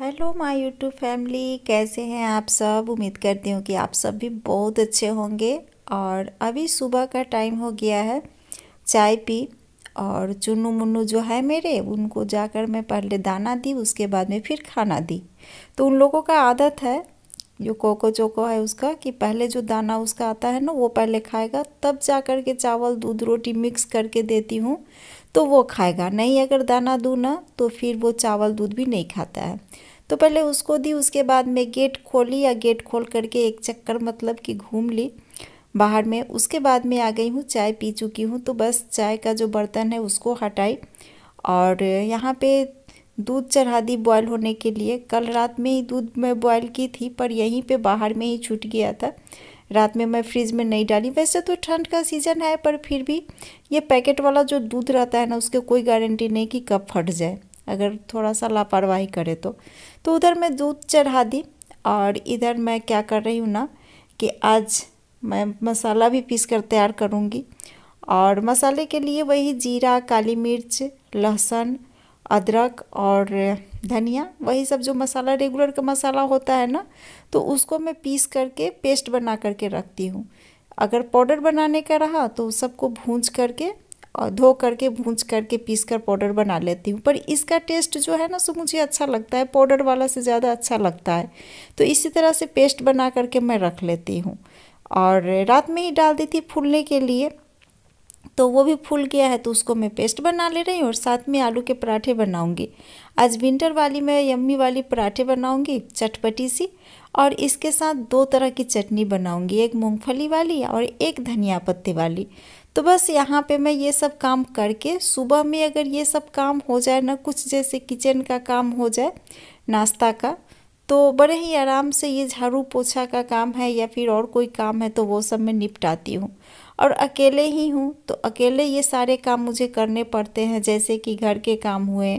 hello my YouTube family कैसे हैं आप सब उम्मीद करती हूँ कि आप सब भी बहुत अच्छे होंगे और अभी सुबह का टाइम हो गया है चाय पी और चुन्नू मुन्नू जो है मेरे उनको जाकर मैं पहले दाना दी उसके बाद में फिर खाना दी तो उन लोगों का आदत है जो कोको चोको है उसका कि पहले जो दाना उसका आता है ना वो पहले खाएगा तब जा के चावल दूध रोटी मिक्स करके देती हूँ तो वो खाएगा नहीं अगर दाना दूँ ना तो फिर वो चावल दूध भी नहीं खाता है तो पहले उसको दी उसके बाद मैं गेट खोली या गेट खोल करके एक चक्कर मतलब कि घूम ली बाहर में उसके बाद मैं आ गई हूँ चाय पी चुकी हूँ तो बस चाय का जो बर्तन है उसको हटाई और यहाँ पे दूध चढ़ा दी बॉयल होने के लिए कल रात में ही दूध मैं बॉयल की थी पर यहीं पे बाहर में ही छूट गया था रात में मैं फ्रिज में नहीं डाली वैसे तो ठंड का सीज़न है पर फिर भी ये पैकेट वाला जो दूध रहता है ना उसके कोई गारंटी नहीं कि कब फट जाए अगर थोड़ा सा लापरवाही करे तो तो उधर मैं दूध चढ़ा दी और इधर मैं क्या कर रही हूँ ना कि आज मैं मसाला भी पीस कर तैयार करूँगी और मसाले के लिए वही जीरा काली मिर्च लहसुन अदरक और धनिया वही सब जो मसाला रेगुलर का मसाला होता है ना तो उसको मैं पीस करके पेस्ट बना करके रखती हूँ अगर पाउडर बनाने का रहा तो सबको भूंज करके और धो करके भूंज करके पीस कर पाउडर बना लेती हूँ पर इसका टेस्ट जो है ना सो मुझे अच्छा लगता है पाउडर वाला से ज़्यादा अच्छा लगता है तो इसी तरह से पेस्ट बना करके मैं रख लेती हूँ और रात में ही डाल देती फूलने के लिए तो वो भी फूल गया है तो उसको मैं पेस्ट बना ले रही हूँ और साथ में आलू के पराठे बनाऊँगी आज विंटर वाली मैं यम्मी वाली पराठे बनाऊँगी चटपटी सी और इसके साथ दो तरह की चटनी बनाऊँगी एक मूँगफली वाली और एक धनिया पत्ते वाली तो बस यहाँ पे मैं ये सब काम करके सुबह में अगर ये सब काम हो जाए ना कुछ जैसे किचन का काम हो जाए नाश्ता का तो बड़े ही आराम से ये झाड़ू पोछा का काम है या फिर और कोई काम है तो वो सब मैं निपटाती हूँ और अकेले ही हूँ तो अकेले ये सारे काम मुझे करने पड़ते हैं जैसे कि घर के काम हुए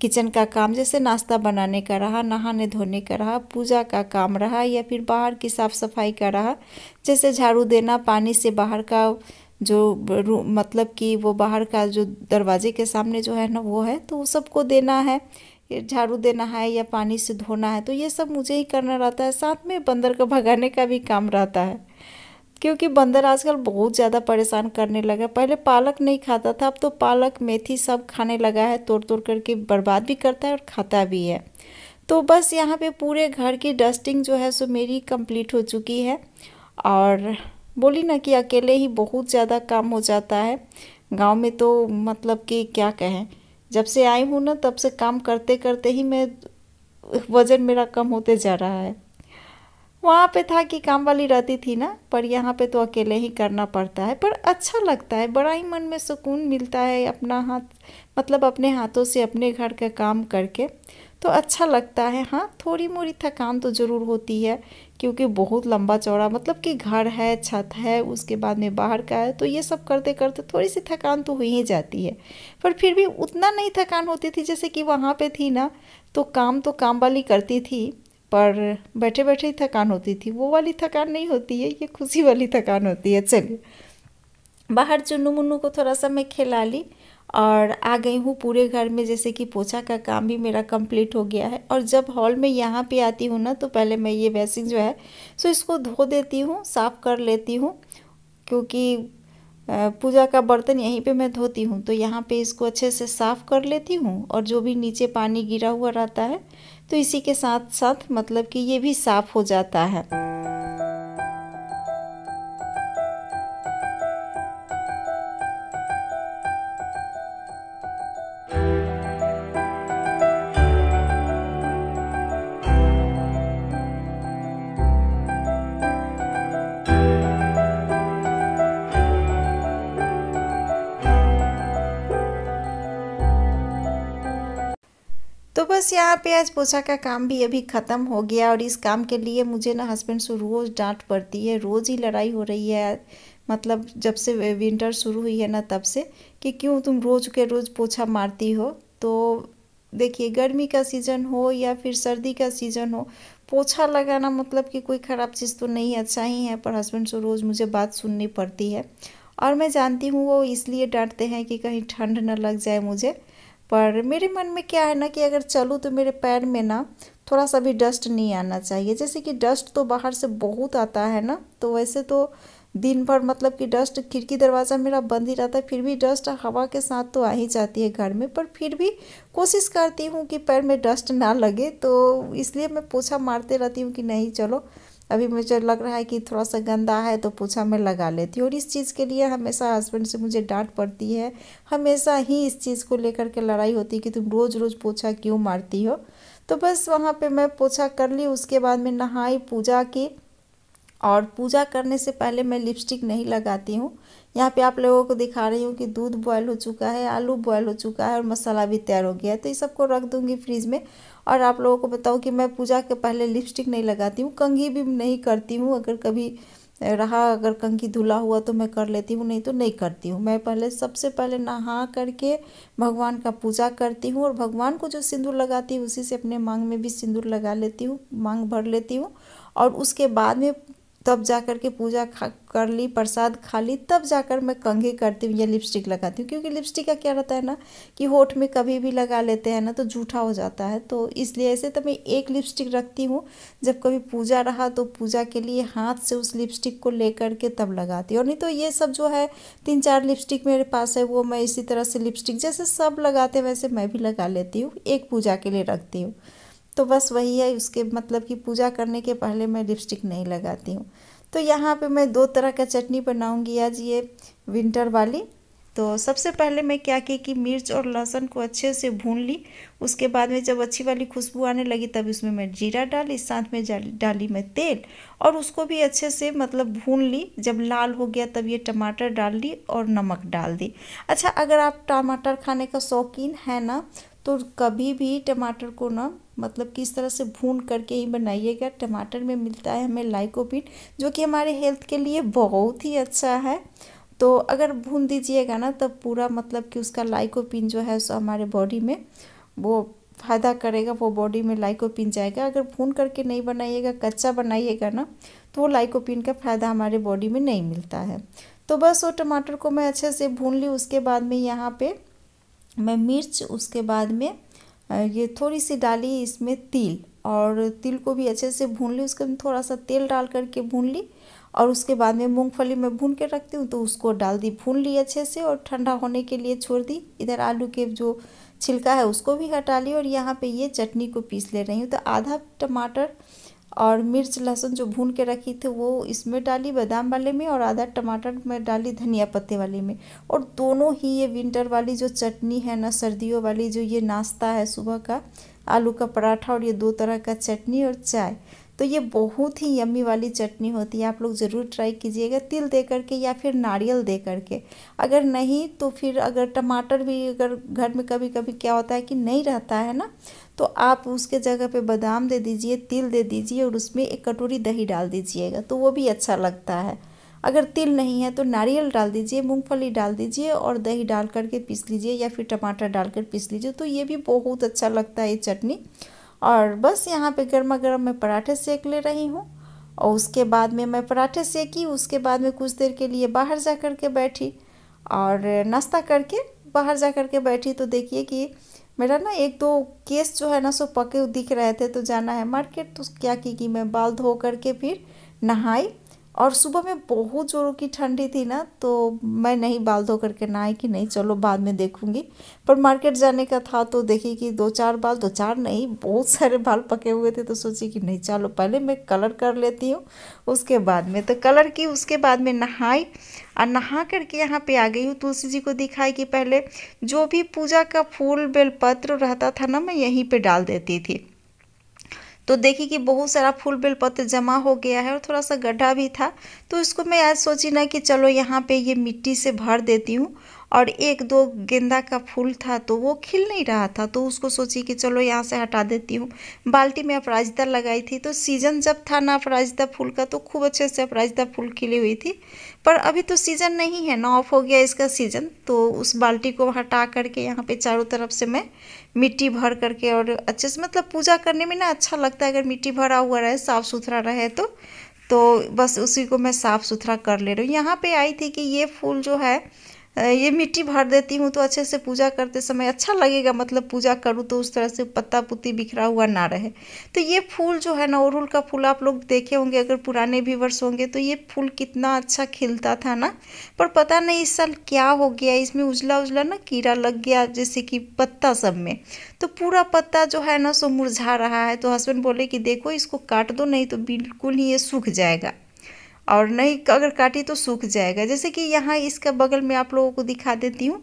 किचन का काम जैसे नाश्ता बनाने का रहा नहाने धोने का रहा पूजा का काम रहा या फिर बाहर की साफ़ सफाई का रहा जैसे झाड़ू देना पानी से बाहर का जो मतलब कि वो बाहर का जो दरवाजे के सामने जो है ना वो है तो वो सबको देना है झाड़ू देना है या पानी से धोना है तो ये सब मुझे ही करना रहता है साथ में बंदर को भगाने का भी काम रहता है क्योंकि बंदर आजकल बहुत ज़्यादा परेशान करने लगा पहले पालक नहीं खाता था अब तो पालक मेथी सब खाने लगा है तोड़ तोड़ करके बर्बाद भी करता है और खाता भी है तो बस यहाँ पे पूरे घर की डस्टिंग जो है सो मेरी कंप्लीट हो चुकी है और बोली ना कि अकेले ही बहुत ज़्यादा काम हो जाता है गाँव में तो मतलब कि क्या कहें जब से आई हूँ ना तब से काम करते करते ही मैं वज़न मेरा कम होते जा रहा है वहाँ पे था कि काम वाली रहती थी ना पर यहाँ पे तो अकेले ही करना पड़ता है पर अच्छा लगता है बड़ा ही मन में सुकून मिलता है अपना हाथ मतलब अपने हाथों से अपने घर का काम करके तो अच्छा लगता है हाँ थोड़ी मोड़ी थकान तो ज़रूर होती है क्योंकि बहुत लंबा चौड़ा मतलब कि घर है छत है उसके बाद में बाहर का है तो ये सब करते करते थोड़ी सी थकान तो हो ही जाती है पर फिर भी उतना नहीं थकान होती थी जैसे कि वहाँ पे थी ना तो काम तो काम वाली करती थी पर बैठे बैठे ही थकान होती थी वो वाली थकान नहीं होती है ये खुशी वाली थकान होती है चलिए बाहर चुन्नू मुन्नू को थोड़ा सा मैं खिला ली और आ गई हूँ पूरे घर में जैसे कि पोछा का काम भी मेरा कंप्लीट हो गया है और जब हॉल में यहाँ पे आती हूँ ना तो पहले मैं ये बेसिन जो है सो इसको धो देती हूँ साफ़ कर लेती हूँ क्योंकि पूजा का बर्तन यहीं पे मैं धोती हूँ तो यहाँ पे इसको अच्छे से साफ़ कर लेती हूँ और जो भी नीचे पानी गिरा हुआ रहता है तो इसी के साथ साथ मतलब कि ये भी साफ़ हो जाता है यहाँ पे आज पोछा का काम भी अभी ख़त्म हो गया और इस काम के लिए मुझे ना हस्बैंड से रोज़ डांट पड़ती है रोज़ ही लड़ाई हो रही है मतलब जब से विंटर शुरू हुई है ना तब से कि क्यों तुम रोज़ के रोज़ पोछा मारती हो तो देखिए गर्मी का सीज़न हो या फिर सर्दी का सीज़न हो पोछा लगाना मतलब कि कोई ख़राब चीज़ तो नहीं अच्छा ही है पर हस्बैंड से रोज़ मुझे बात सुननी पड़ती है और मैं जानती हूँ वो इसलिए डांटते हैं कि कहीं ठंड ना लग जाए मुझे पर मेरे मन में क्या है ना कि अगर चलूँ तो मेरे पैर में ना थोड़ा सा भी डस्ट नहीं आना चाहिए जैसे कि डस्ट तो बाहर से बहुत आता है ना तो वैसे तो दिन भर मतलब कि डस्ट खिड़की दरवाज़ा मेरा बंद ही रहता है फिर भी डस्ट हवा के साथ तो आ ही जाती है घर में पर फिर भी कोशिश करती हूँ कि पैर में डस्ट ना लगे तो इसलिए मैं पोछा मारते रहती हूँ कि नहीं चलो अभी मुझे लग रहा है कि थोड़ा सा गंदा है तो पूछा मैं लगा लेती हूँ और इस चीज़ के लिए हमेशा हस्बैंड से मुझे डांट पड़ती है हमेशा ही इस चीज़ को लेकर के लड़ाई होती है कि तुम रोज़ रोज़ पोछा क्यों मारती हो तो बस वहाँ पर मैं पोछा कर ली उसके बाद में नहाई पूजा की और पूजा करने से पहले मैं लिपस्टिक नहीं लगाती हूँ यहाँ पे आप लोगों को दिखा रही हूँ कि दूध बॉयल हो चुका है आलू बॉयल हो चुका है और मसाला भी तैयार हो गया है तो ये सबको रख दूँगी फ्रिज में और आप लोगों को बताऊँ कि मैं पूजा के पहले लिपस्टिक नहीं लगाती हूँ कंघी भी नहीं करती हूँ अगर कभी रहा अगर कंघी धुला हुआ तो मैं कर लेती हूँ नहीं तो नहीं करती हूँ मैं पहले सबसे पहले नहा करके भगवान का पूजा करती हूँ और भगवान को जो सिंदूर लगाती हूँ उसी से अपने मांग में भी सिंदूर लगा लेती हूँ मांग भर लेती हूँ और उसके बाद में तब जाकर के पूजा खा कर ली प्रसाद खा ली तब जाकर मैं कंघी करती हूँ या लिपस्टिक लगाती हूँ क्योंकि लिपस्टिक का क्या रहता है ना कि होठ में कभी भी लगा लेते हैं ना तो जूठा हो जाता है तो इसलिए ऐसे तो मैं एक लिपस्टिक रखती हूँ जब कभी पूजा रहा तो पूजा के लिए हाथ से उस लिपस्टिक को ले करके तब लगाती और नहीं तो ये सब जो है तीन चार लिपस्टिक मेरे पास है वो मैं इसी तरह से लिपस्टिक जैसे सब लगाते वैसे मैं भी लगा लेती हूँ एक पूजा के लिए रखती हूँ तो बस वही है उसके मतलब कि पूजा करने के पहले मैं लिपस्टिक नहीं लगाती हूँ तो यहाँ पे मैं दो तरह का चटनी बनाऊँगी आज ये विंटर वाली तो सबसे पहले मैं क्या की कि मिर्च और लहसुन को अच्छे से भून ली उसके बाद में जब अच्छी वाली खुशबू आने लगी तब उसमें मैं जीरा डाली साथ में डाली मैं तेल और उसको भी अच्छे से मतलब भून ली जब लाल हो गया तब ये टमाटर डाल ली और नमक डाल दी अच्छा अगर आप टमाटर खाने का शौकीन है ना तो कभी भी टमाटर को ना मतलब कि इस तरह से भून करके ही बनाइएगा टमाटर में मिलता है हमें लाइकोपिन जो कि हमारे हेल्थ के लिए बहुत ही अच्छा है तो अगर भून दीजिएगा ना तब पूरा मतलब कि उसका लाइकोपिन जो है सो हमारे बॉडी में वो फ़ायदा करेगा वो बॉडी में लाइकोपिन जाएगा अगर भून करके नहीं बनाइएगा कच्चा बनाइएगा ना तो वो लाइकोपिन का फ़ायदा हमारे बॉडी में नहीं मिलता है तो बस वो टमाटर को मैं अच्छे से भून ली उसके बाद में यहाँ पे मैं मिर्च उसके बाद में ये थोड़ी सी डाली इसमें तिल और तिल को भी अच्छे से भून ली उसके थोड़ा सा तेल डाल करके भून ली और उसके बाद में मूंगफली में भून के रखती हूँ तो उसको डाल दी भून ली अच्छे से और ठंडा होने के लिए छोड़ दी इधर आलू के जो छिलका है उसको भी हटा ली और यहाँ पे ये चटनी को पीस ले रही हूँ तो आधा टमाटर और मिर्च लहसुन जो भून के रखी थी वो इसमें डाली बादाम वाले में और आधा टमाटर में डाली धनिया पत्ते वाले में और दोनों ही ये विंटर वाली जो चटनी है ना सर्दियों वाली जो ये नाश्ता है सुबह का आलू का पराठा और ये दो तरह का चटनी और चाय तो ये बहुत ही यम्मी वाली चटनी होती है आप लोग ज़रूर ट्राई कीजिएगा तिल दे करके या फिर नारियल दे करके अगर नहीं तो फिर अगर टमाटर भी अगर घर में कभी कभी क्या होता है कि नहीं रहता है ना तो आप उसके जगह पे बादाम दे दीजिए तिल दे दीजिए और उसमें एक कटोरी दही डाल दीजिएगा तो वो भी अच्छा लगता है अगर तिल नहीं है तो नारियल डाल दीजिए मूंगफली डाल दीजिए और दही डाल करके पीस लीजिए या फिर टमाटर डाल कर पीस लीजिए तो ये भी बहुत अच्छा लगता है ये चटनी और बस यहाँ पे गर्मा गर्म मैं पराठे सेक ले रही हूँ और उसके बाद में मैं पराठे सेकी उसके बाद में कुछ देर के लिए बाहर जा कर के बैठी और नाश्ता करके बाहर जा कर के बैठी तो देखिए कि मेरा ना एक दो केस जो है ना सो पके दिख रहे थे तो जाना है मार्केट तो क्या की कि मैं बाल धो करके फिर नहाई और सुबह में बहुत ज़ोरों की ठंडी थी ना तो मैं नहीं बाल धो करके नहाई कि नहीं चलो बाद में देखूंगी पर मार्केट जाने का था तो देखी कि दो चार बाल दो चार नहीं बहुत सारे बाल पके हुए थे तो सोची कि नहीं चलो पहले मैं कलर कर लेती हूँ उसके बाद में तो कलर की उसके बाद में नहाई और नहा करके यहाँ पे आ गई हूँ तुलसी जी को दिखाई कि पहले जो भी पूजा का फूल बेलपत्र रहता था ना मैं यहीं पर डाल देती थी तो देखी कि बहुत सारा फूल बेल पत्र जमा हो गया है और थोड़ा सा गड्ढा भी था तो इसको मैं आज सोची ना कि चलो यहाँ पे ये मिट्टी से भर देती हूँ और एक दो गेंदा का फूल था तो वो खिल नहीं रहा था तो उसको सोची कि चलो यहाँ से हटा देती हूँ बाल्टी में अपराजिता लगाई थी तो सीज़न जब था ना अपराजिता फूल का तो खूब अच्छे से अपराजिता फूल खिली हुई थी पर अभी तो सीज़न नहीं है ना ऑफ हो गया इसका सीज़न तो उस बाल्टी को हटा करके यहाँ पे चारों तरफ से मैं मिट्टी भर करके और अच्छे से मतलब पूजा करने में ना अच्छा लगता है अगर मिट्टी भरा हुआ रहे साफ़ सुथरा रहे तो तो बस उसी को मैं साफ़ सुथरा कर ले रही हूँ यहाँ पे आई थी कि ये फूल जो है ये मिट्टी भर देती हूँ तो अच्छे से पूजा करते समय अच्छा लगेगा मतलब पूजा करूँ तो उस तरह से पत्ता पुत्ती बिखरा हुआ ना रहे तो ये फूल जो है ना अड़हुल का फूल आप लोग देखे होंगे अगर पुराने व्यूवर्स होंगे तो ये फूल कितना अच्छा खिलता था ना पर पता नहीं इस साल क्या हो गया इसमें उजला उजला ना कीड़ा लग गया जैसे कि पत्ता सब में तो पूरा पत्ता जो है ना सो मुरझा रहा है तो हस्बैंड बोले कि देखो इसको काट दो नहीं तो बिल्कुल ही ये सूख जाएगा और नहीं अगर काटी तो सूख जाएगा जैसे कि यहाँ इसका बगल में आप लोगों को दिखा देती हूँ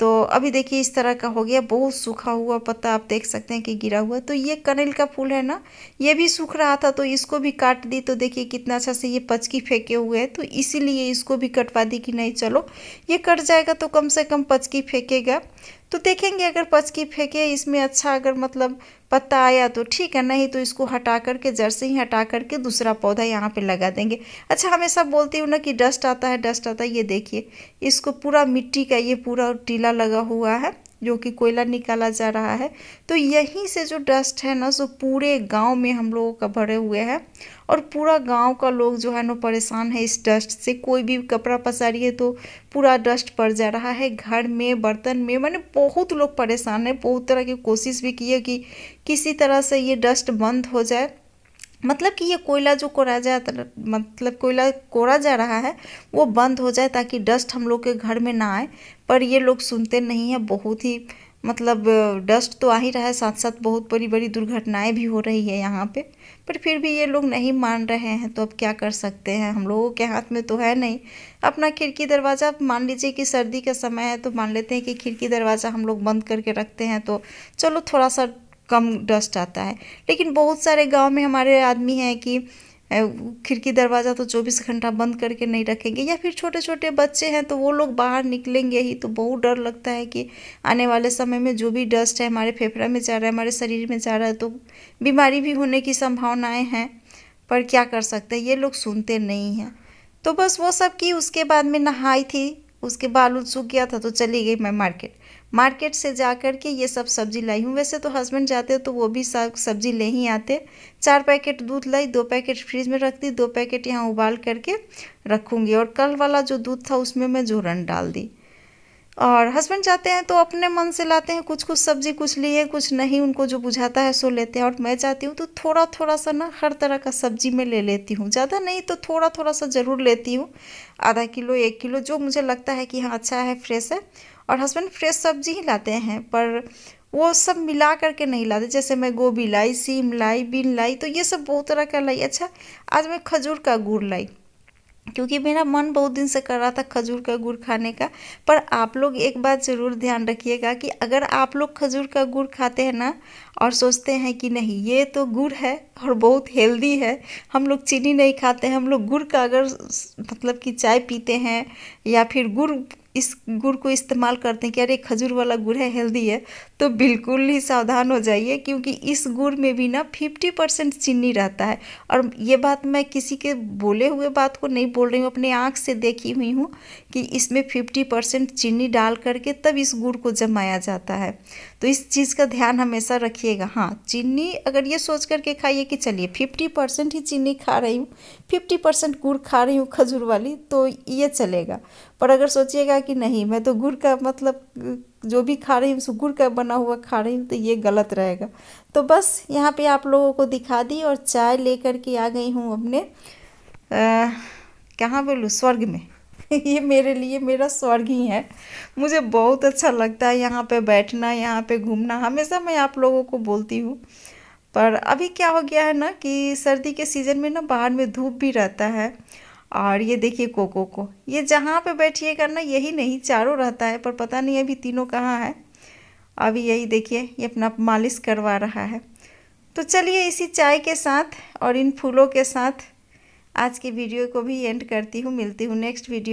तो अभी देखिए इस तरह का हो गया बहुत सूखा हुआ पत्ता आप देख सकते हैं कि गिरा हुआ तो ये कनेल का फूल है ना ये भी सूख रहा था तो इसको भी काट दी तो देखिए कितना अच्छा से ये पचकी फेंके हुए हैं तो इसीलिए इसको भी कटवा दी कि नहीं चलो ये कट जाएगा तो कम से कम पचकी फेंकेगा तो देखेंगे अगर पचकी फेंके इसमें अच्छा अगर मतलब पत्ता आया तो ठीक है नहीं तो इसको हटा करके जड़ से ही हटा करके दूसरा पौधा यहाँ पे लगा देंगे अच्छा हमेशा बोलती हूँ ना कि डस्ट आता है डस्ट आता है ये देखिए इसको पूरा मिट्टी का ये पूरा टीला लगा हुआ है जो कि कोयला निकाला जा रहा है तो यहीं से जो डस्ट है ना सो पूरे गांव में हम लोगों का भरे हुए हैं और पूरा गांव का लोग जो है ना परेशान है इस डस्ट से कोई भी कपड़ा पसारिए तो पूरा डस्ट पड़ जा रहा है घर में बर्तन में मैंने बहुत लोग परेशान है बहुत तरह की कोशिश भी की है कि किसी तरह से ये डस्ट बंद हो जाए मतलब कि ये कोयला जो कोरा जा मतलब कोयला कोरा जा रहा है वो बंद हो जाए ताकि डस्ट हम लोग के घर में ना आए पर ये लोग सुनते नहीं हैं बहुत ही मतलब डस्ट तो आ ही रहा है साथ साथ बहुत बड़ी बड़ी दुर्घटनाएं भी हो रही है यहाँ पे पर फिर भी ये लोग नहीं मान रहे हैं तो अब क्या कर सकते हैं हम लोगों के हाथ में तो है नहीं अपना खिड़की दरवाज़ा मान लीजिए कि सर्दी का समय है तो मान लेते हैं कि खिड़की दरवाज़ा हम लोग बंद करके रखते हैं तो चलो थोड़ा सा कम डस्ट आता है लेकिन बहुत सारे गांव में हमारे आदमी हैं कि खिड़की दरवाज़ा तो चौबीस घंटा बंद करके नहीं रखेंगे या फिर छोटे छोटे बच्चे हैं तो वो लोग बाहर निकलेंगे ही तो बहुत डर लगता है कि आने वाले समय में जो भी डस्ट है हमारे फेफड़ा में जा रहा है हमारे शरीर में जा रहा है तो बीमारी भी होने की संभावनाएँ हैं पर क्या कर सकते हैं ये लोग सुनते नहीं हैं तो बस वो सब की उसके बाद में नहाई थी उसके बाल सूख गया था तो चली गई मैं मार्केट मार्केट से जा कर के ये सब सब्जी लाई हूँ वैसे तो हस्बैंड जाते तो वो भी सब सब्जी ले ही आते चार पैकेट दूध लाई दो पैकेट फ्रिज में रख दी दो पैकेट यहाँ उबाल करके रखूँगी और कल वाला जो दूध था उसमें मैं जोरन डाल दी और हस्बैंड जाते हैं तो अपने मन से लाते हैं कुछ कुछ सब्जी कुछ लिए कुछ नहीं उनको जो बुझाता है सो लेते हैं और मैं जाती हूँ तो थोड़ा थोड़ा सा ना हर तरह का सब्जी मैं ले लेती हूँ ज़्यादा नहीं तो थोड़ा थोड़ा सा ज़रूर लेती हूँ आधा किलो एक किलो जो मुझे लगता है कि हाँ अच्छा है फ्रेश है और हस्बैंड फ्रेश सब्जी ही लाते हैं पर वो सब मिला करके नहीं लाते जैसे मैं गोभी लाई सीम लाई बीन लाई तो ये सब बहुत तरह का लाई अच्छा आज मैं खजूर का गुड़ लाई क्योंकि मेरा मन बहुत दिन से कर रहा था खजूर का गुड़ खाने का पर आप लोग एक बात ज़रूर ध्यान रखिएगा कि अगर आप लोग खजूर का गुड़ खाते हैं ना और सोचते हैं कि नहीं ये तो गुड़ है और बहुत हेल्दी है हम लोग चीनी नहीं खाते हैं हम लोग गुड़ का अगर मतलब कि चाय पीते हैं या फिर गुड़ इस गुड़ को इस्तेमाल करते हैं कि अरे खजूर वाला गुड़ है हेल्दी है तो बिल्कुल ही सावधान हो जाइए क्योंकि इस गुड़ में भी ना फिफ्टी परसेंट चीनी रहता है और ये बात मैं किसी के बोले हुए बात को नहीं बोल रही हूँ अपने आँख से देखी हुई हूँ कि इसमें फिफ्टी परसेंट चीनी डाल करके तब इस गुड़ को जमाया जाता है तो इस चीज़ का ध्यान हमेशा रखिएगा हाँ चीनी अगर ये सोच करके खाइए कि चलिए फिफ्टी परसेंट ही चीनी खा रही हूँ फिफ्टी परसेंट गुड़ खा रही हूँ खजूर वाली तो ये चलेगा पर अगर सोचिएगा कि नहीं मैं तो गुड़ का मतलब जो भी खा रही हूँ गुड़ का बना हुआ खा रही हूँ तो ये गलत रहेगा तो बस यहाँ पे आप लोगों को दिखा दी और चाय लेकर के आ गई हूँ अपने कहाँ बोलूँ स्वर्ग में ये मेरे लिए मेरा स्वर्ग ही है मुझे बहुत अच्छा लगता है यहाँ पे बैठना यहाँ पे घूमना हमेशा मैं आप लोगों को बोलती हूँ पर अभी क्या हो गया है ना कि सर्दी के सीज़न में ना बाहर में धूप भी रहता है और ये देखिए कोको को ये जहाँ पे बैठिएगा ना यही नहीं चारों रहता है पर पता नहीं अभी तीनों कहाँ है अभी यही देखिए ये अपना मालिश करवा रहा है तो चलिए इसी चाय के साथ और इन फूलों के साथ आज की वीडियो को भी एंड करती हूँ मिलती हूँ नेक्स्ट वीडियो